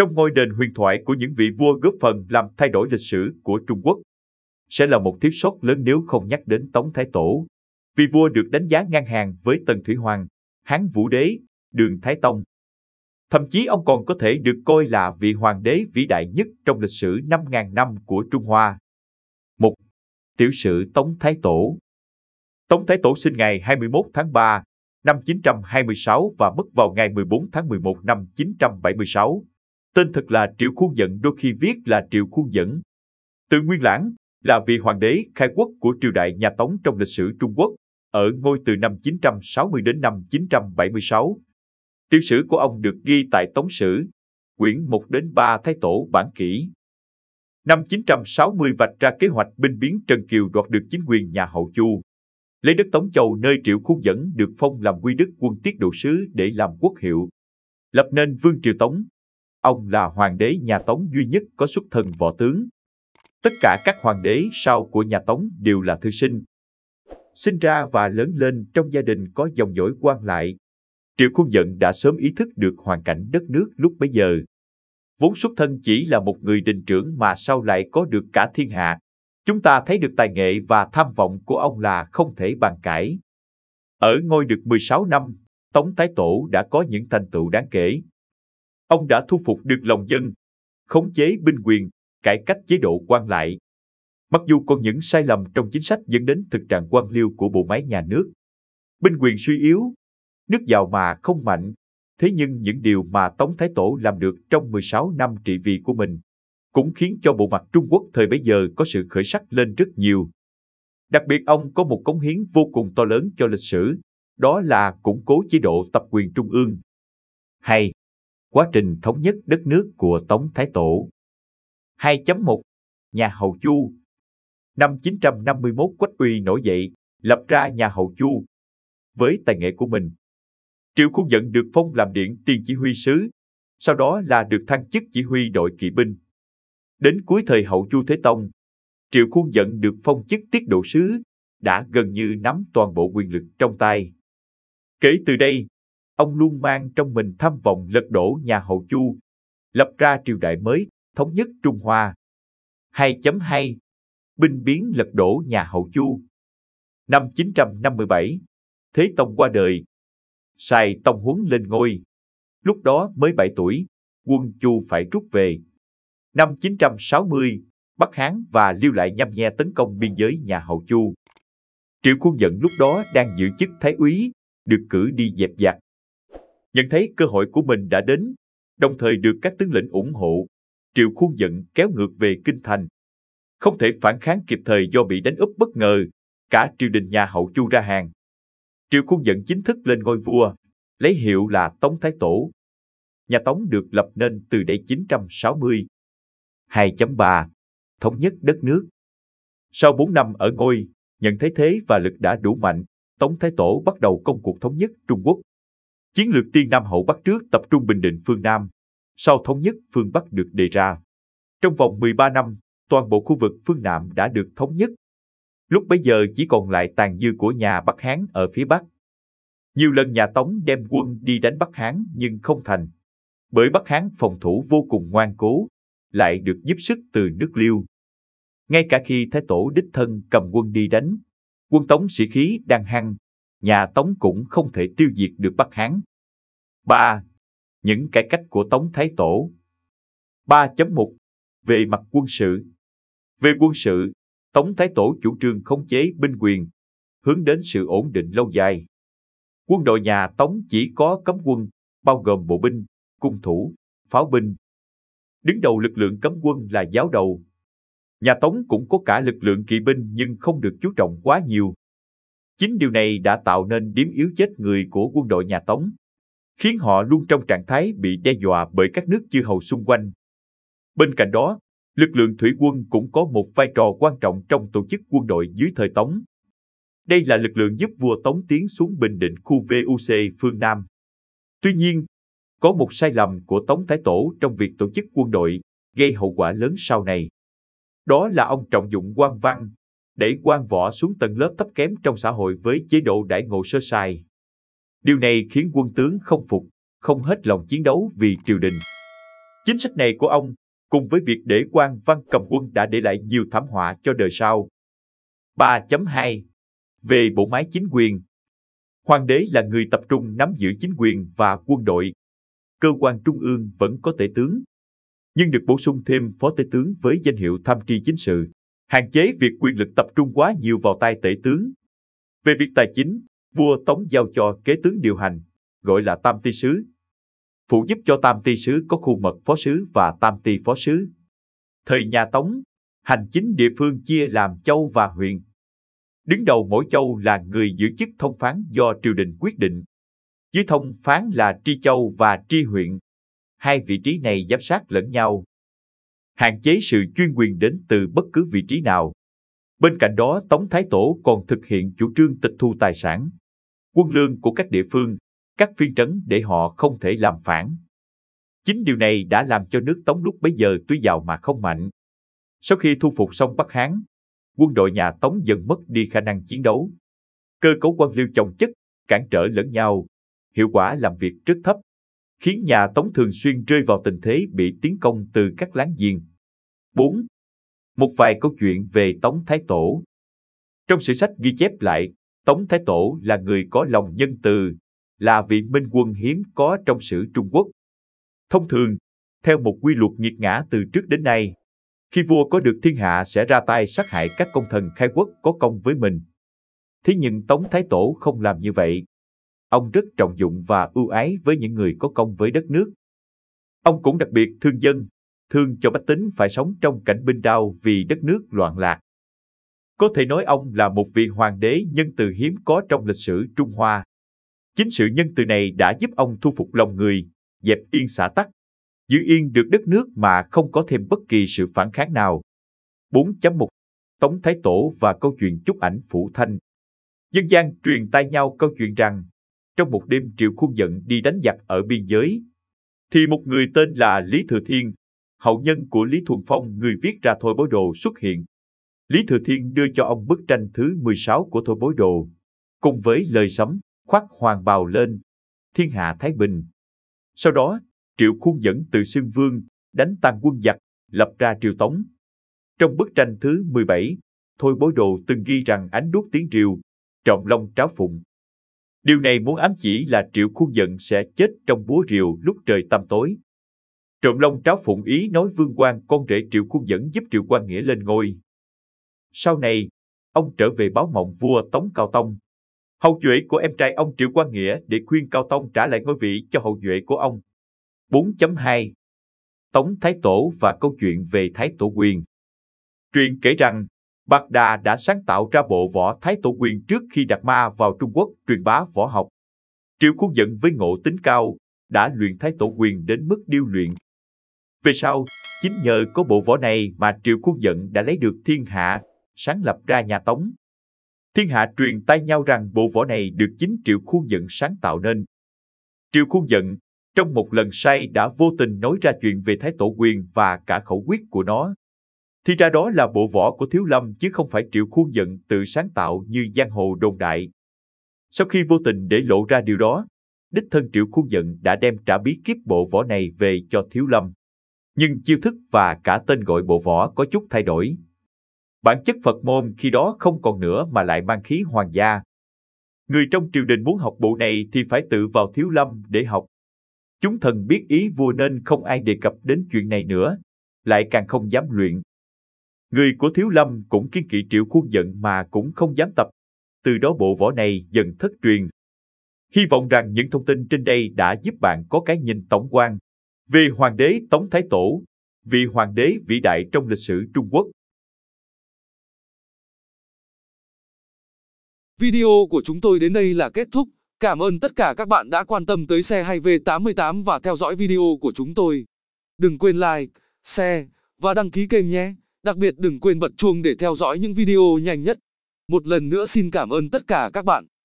trong ngôi đền huyền thoại của những vị vua góp phần làm thay đổi lịch sử của Trung Quốc. Sẽ là một thiếu sót lớn nếu không nhắc đến Tống Thái Tổ. vị vua được đánh giá ngang hàng với Tần Thủy Hoàng, Hán Vũ Đế, Đường Thái Tông. Thậm chí ông còn có thể được coi là vị hoàng đế vĩ đại nhất trong lịch sử 5.000 năm của Trung Hoa. Một Tiểu sử Tống Thái Tổ Tống Thái Tổ sinh ngày 21 tháng 3 năm 926 và mất vào ngày 14 tháng 11 năm 976. Tên thật là Triệu Khu Dẫn đôi khi viết là Triệu Khu Dẫn. Từ Nguyên Lãng là vị hoàng đế khai quốc của triều đại nhà Tống trong lịch sử Trung Quốc, ở ngôi từ năm 960 đến năm 976. Tiểu sử của ông được ghi tại Tống Sử, quyển 1 đến 3 Thái Tổ Bản Kỷ. Năm 960 vạch ra kế hoạch binh biến Trần Kiều đoạt được chính quyền nhà Hậu Chu. Lấy đất Tống Châu nơi Triệu Khu Dẫn được phong làm quy đức quân tiết độ sứ để làm quốc hiệu. Lập nên Vương Triều Tống Ông là hoàng đế nhà Tống duy nhất có xuất thân võ tướng. Tất cả các hoàng đế sau của nhà Tống đều là thư sinh. Sinh ra và lớn lên trong gia đình có dòng dõi quan lại. Triệu Khuôn Dận đã sớm ý thức được hoàn cảnh đất nước lúc bấy giờ. Vốn xuất thân chỉ là một người đình trưởng mà sau lại có được cả thiên hạ. Chúng ta thấy được tài nghệ và tham vọng của ông là không thể bàn cãi. Ở ngôi được 16 năm, Tống Thái Tổ đã có những thành tựu đáng kể, Ông đã thu phục được lòng dân, khống chế binh quyền, cải cách chế độ quan lại. Mặc dù còn những sai lầm trong chính sách dẫn đến thực trạng quan liêu của bộ máy nhà nước, binh quyền suy yếu, nước giàu mà không mạnh, thế nhưng những điều mà Tống Thái Tổ làm được trong 16 năm trị vì của mình cũng khiến cho bộ mặt Trung Quốc thời bấy giờ có sự khởi sắc lên rất nhiều. Đặc biệt ông có một cống hiến vô cùng to lớn cho lịch sử, đó là củng cố chế độ tập quyền trung ương. Hay, quá trình thống nhất đất nước của Tống Thái Tổ. 2.1 Nhà Hậu Chu Năm 951 Quách Uy nổi dậy, lập ra nhà Hậu Chu. Với tài nghệ của mình, Triệu Khuôn Dẫn được phong làm điện tiền chỉ huy sứ, sau đó là được thăng chức chỉ huy đội kỵ binh. Đến cuối thời Hậu Chu Thế Tông, Triệu Khuôn Dẫn được phong chức tiết độ sứ, đã gần như nắm toàn bộ quyền lực trong tay. Kể từ đây, ông luôn mang trong mình tham vọng lật đổ nhà hậu Chu, lập ra triều đại mới, thống nhất Trung Hoa. 2.2 Binh biến lật đổ nhà hậu Chu Năm 957, Thế Tông qua đời. sai Tông Huấn lên ngôi. Lúc đó mới 7 tuổi, quân Chu phải rút về. Năm 960, Bắc Hán và Lưu lại nhăm nhe tấn công biên giới nhà hậu Chu. Triệu Khuôn Dẫn lúc đó đang giữ chức Thái úy, được cử đi dẹp giặc nhận thấy cơ hội của mình đã đến, đồng thời được các tướng lĩnh ủng hộ, Triệu Khuôn giận kéo ngược về kinh thành. Không thể phản kháng kịp thời do bị đánh úp bất ngờ, cả triều đình nhà hậu chu ra hàng. Triệu Khuôn giận chính thức lên ngôi vua, lấy hiệu là Tống Thái Tổ. Nhà Tống được lập nên từ đây 960. 2.3 Thống nhất đất nước Sau 4 năm ở ngôi, nhận thấy thế và lực đã đủ mạnh, Tống Thái Tổ bắt đầu công cuộc thống nhất Trung Quốc. Chiến lược tiên Nam hậu Bắc trước tập trung bình định phương Nam, sau thống nhất phương Bắc được đề ra. Trong vòng 13 năm, toàn bộ khu vực phương Nam đã được thống nhất. Lúc bấy giờ chỉ còn lại tàn dư của nhà Bắc Hán ở phía Bắc. Nhiều lần nhà Tống đem quân đi đánh Bắc Hán nhưng không thành, bởi Bắc Hán phòng thủ vô cùng ngoan cố, lại được giúp sức từ nước Liêu. Ngay cả khi Thái Tổ đích thân cầm quân đi đánh, quân Tống sĩ khí đang hăng nhà Tống cũng không thể tiêu diệt được Bắc Hán. 3. Những cải cách của Tống Thái Tổ 3.1 Về mặt quân sự Về quân sự, Tống Thái Tổ chủ trương khống chế binh quyền, hướng đến sự ổn định lâu dài. Quân đội nhà Tống chỉ có cấm quân, bao gồm bộ binh, cung thủ, pháo binh. Đứng đầu lực lượng cấm quân là giáo đầu. Nhà Tống cũng có cả lực lượng kỵ binh nhưng không được chú trọng quá nhiều, Chính điều này đã tạo nên điểm yếu chết người của quân đội nhà Tống, khiến họ luôn trong trạng thái bị đe dọa bởi các nước chư hầu xung quanh. Bên cạnh đó, lực lượng thủy quân cũng có một vai trò quan trọng trong tổ chức quân đội dưới thời Tống. Đây là lực lượng giúp vua Tống tiến xuống bình định khu VUC phương Nam. Tuy nhiên, có một sai lầm của Tống Thái Tổ trong việc tổ chức quân đội gây hậu quả lớn sau này. Đó là ông trọng dụng quan văn để quan võ xuống tầng lớp thấp kém trong xã hội với chế độ đãi ngộ sơ sài. Điều này khiến quân tướng không phục, không hết lòng chiến đấu vì triều đình. Chính sách này của ông, cùng với việc để quan văn cầm quân đã để lại nhiều thảm họa cho đời sau. 3.2 Về bộ máy chính quyền Hoàng đế là người tập trung nắm giữ chính quyền và quân đội. Cơ quan trung ương vẫn có tể tướng, nhưng được bổ sung thêm phó tể tướng với danh hiệu tham tri chính sự hạn chế việc quyền lực tập trung quá nhiều vào tay tể tướng. Về việc tài chính, vua Tống giao cho kế tướng điều hành, gọi là tam ti sứ. Phụ giúp cho tam ti sứ có khu mật phó sứ và tam ti phó sứ. Thời nhà Tống, hành chính địa phương chia làm châu và huyện. Đứng đầu mỗi châu là người giữ chức thông phán do triều đình quyết định. Dưới thông phán là tri châu và tri huyện. Hai vị trí này giám sát lẫn nhau, hạn chế sự chuyên quyền đến từ bất cứ vị trí nào. Bên cạnh đó, Tống Thái Tổ còn thực hiện chủ trương tịch thu tài sản, quân lương của các địa phương, các phiên trấn để họ không thể làm phản. Chính điều này đã làm cho nước Tống lúc bấy giờ tuy giàu mà không mạnh. Sau khi thu phục xong Bắc Hán, quân đội nhà Tống dần mất đi khả năng chiến đấu. Cơ cấu quan liêu chồng chất, cản trở lẫn nhau, hiệu quả làm việc rất thấp, khiến nhà Tống thường xuyên rơi vào tình thế bị tiến công từ các láng giềng. 4. Một vài câu chuyện về Tống Thái Tổ Trong sử sách ghi chép lại, Tống Thái Tổ là người có lòng nhân từ, là vị minh quân hiếm có trong sử Trung Quốc. Thông thường, theo một quy luật nghiệt ngã từ trước đến nay, khi vua có được thiên hạ sẽ ra tay sát hại các công thần khai quốc có công với mình. Thế nhưng Tống Thái Tổ không làm như vậy. Ông rất trọng dụng và ưu ái với những người có công với đất nước. Ông cũng đặc biệt thương dân, thường cho bách tính phải sống trong cảnh binh đao vì đất nước loạn lạc. Có thể nói ông là một vị hoàng đế nhân từ hiếm có trong lịch sử Trung Hoa. Chính sự nhân từ này đã giúp ông thu phục lòng người, dẹp yên xã tắc, giữ yên được đất nước mà không có thêm bất kỳ sự phản kháng nào. 4.1 Tống Thái Tổ và câu chuyện chúc ảnh Phủ Thanh Dân gian truyền tai nhau câu chuyện rằng, trong một đêm Triệu Khuôn giận đi đánh giặc ở biên giới, thì một người tên là Lý Thừa Thiên hậu nhân của Lý Thuần Phong người viết ra Thôi Bối Đồ xuất hiện. Lý Thừa Thiên đưa cho ông bức tranh thứ 16 của Thôi Bối Đồ, cùng với lời sấm, khoác hoàng bào lên, thiên hạ Thái Bình. Sau đó, Triệu Khuôn dẫn từ Xương Vương, đánh tan quân giặc, lập ra Triều Tống. Trong bức tranh thứ 17, Thôi Bối Đồ từng ghi rằng ánh đuốc tiếng triều, trọng long tráo phụng. Điều này muốn ám chỉ là Triệu Khuôn Dận sẽ chết trong búa rìu lúc trời tăm tối. Trộm long tráo phụng ý nói Vương Quang con rể Triệu Khuôn dẫn giúp Triệu Quang Nghĩa lên ngôi. Sau này, ông trở về báo mộng vua Tống Cao Tông. Hậu duệ của em trai ông Triệu Quang Nghĩa để khuyên Cao Tông trả lại ngôi vị cho hậu duệ của ông. 4.2 Tống Thái Tổ và câu chuyện về Thái Tổ Quyền Truyền kể rằng, Bạc Đà đã sáng tạo ra bộ võ Thái Tổ Quyền trước khi Đạt Ma vào Trung Quốc truyền bá võ học. Triệu Khuôn Dẫn với ngộ tính cao, đã luyện Thái Tổ Quyền đến mức điêu luyện về sau, chính nhờ có bộ võ này mà Triệu Quốc Dận đã lấy được thiên hạ, sáng lập ra nhà Tống. Thiên hạ truyền tay nhau rằng bộ võ này được chính Triệu Khuôn Dận sáng tạo nên. Triệu Khuôn Dận, trong một lần say đã vô tình nói ra chuyện về Thái Tổ Quyền và cả khẩu quyết của nó. Thì ra đó là bộ võ của Thiếu Lâm chứ không phải Triệu Khuôn Dận tự sáng tạo như giang hồ đồn đại. Sau khi vô tình để lộ ra điều đó, đích thân Triệu Khuôn Dận đã đem trả bí kíp bộ võ này về cho Thiếu Lâm nhưng chiêu thức và cả tên gọi bộ võ có chút thay đổi. Bản chất Phật môn khi đó không còn nữa mà lại mang khí hoàng gia. Người trong triều đình muốn học bộ này thì phải tự vào thiếu lâm để học. Chúng thần biết ý vua nên không ai đề cập đến chuyện này nữa, lại càng không dám luyện. Người của thiếu lâm cũng kiên kỵ triệu khuôn giận mà cũng không dám tập. Từ đó bộ võ này dần thất truyền. Hy vọng rằng những thông tin trên đây đã giúp bạn có cái nhìn tổng quan về Hoàng đế Tống Thái Tổ, vị hoàng đế vĩ đại trong lịch sử Trung Quốc. Video của chúng tôi đến đây là kết thúc. Cảm ơn tất cả các bạn đã quan tâm tới xe hay V88 và theo dõi video của chúng tôi. Đừng quên like, share và đăng ký kênh nhé. Đặc biệt đừng quên bật chuông để theo dõi những video nhanh nhất. Một lần nữa xin cảm ơn tất cả các bạn.